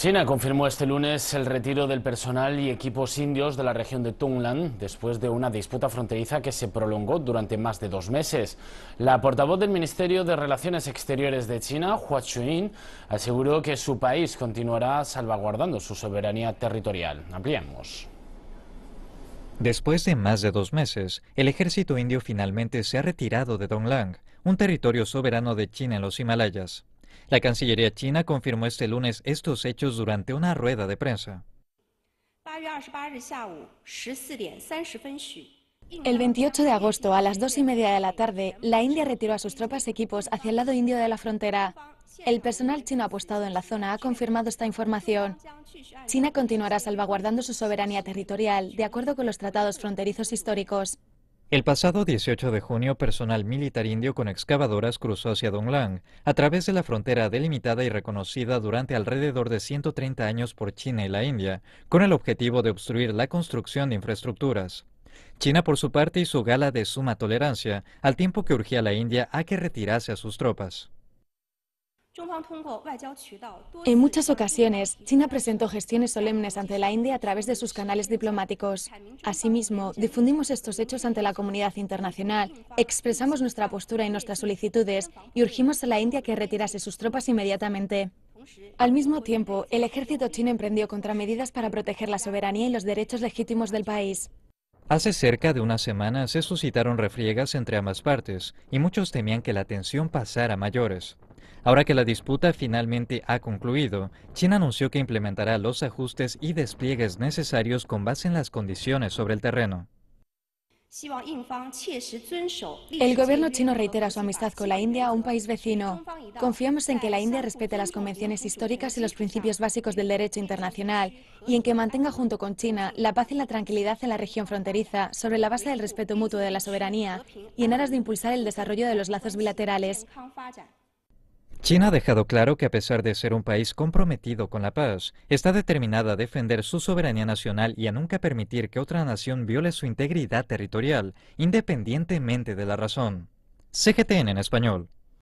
China confirmó este lunes el retiro del personal y equipos indios de la región de Tunglan después de una disputa fronteriza que se prolongó durante más de dos meses. La portavoz del Ministerio de Relaciones Exteriores de China, Hua Chunying, aseguró que su país continuará salvaguardando su soberanía territorial. Ampliamos. Después de más de dos meses, el ejército indio finalmente se ha retirado de Donglang, un territorio soberano de China en los Himalayas. La Cancillería china confirmó este lunes estos hechos durante una rueda de prensa. El 28 de agosto, a las dos y media de la tarde, la India retiró a sus tropas y equipos hacia el lado indio de la frontera. El personal chino apostado en la zona ha confirmado esta información. China continuará salvaguardando su soberanía territorial, de acuerdo con los tratados fronterizos históricos. El pasado 18 de junio, personal militar indio con excavadoras cruzó hacia Donglang, a través de la frontera delimitada y reconocida durante alrededor de 130 años por China y la India, con el objetivo de obstruir la construcción de infraestructuras. China, por su parte, hizo gala de suma tolerancia, al tiempo que urgía a la India a que retirase a sus tropas. En muchas ocasiones, China presentó gestiones solemnes ante la India a través de sus canales diplomáticos. Asimismo, difundimos estos hechos ante la comunidad internacional, expresamos nuestra postura y nuestras solicitudes y urgimos a la India que retirase sus tropas inmediatamente. Al mismo tiempo, el ejército chino emprendió contramedidas para proteger la soberanía y los derechos legítimos del país. Hace cerca de una semana se suscitaron refriegas entre ambas partes y muchos temían que la tensión pasara a mayores. Ahora que la disputa finalmente ha concluido, China anunció que implementará los ajustes y despliegues necesarios con base en las condiciones sobre el terreno. El gobierno chino reitera su amistad con la India, un país vecino. Confiamos en que la India respete las convenciones históricas y los principios básicos del derecho internacional y en que mantenga junto con China la paz y la tranquilidad en la región fronteriza sobre la base del respeto mutuo de la soberanía y en aras de impulsar el desarrollo de los lazos bilaterales. China ha dejado claro que a pesar de ser un país comprometido con la paz, está determinada a defender su soberanía nacional y a nunca permitir que otra nación viole su integridad territorial, independientemente de la razón. CGTN en español.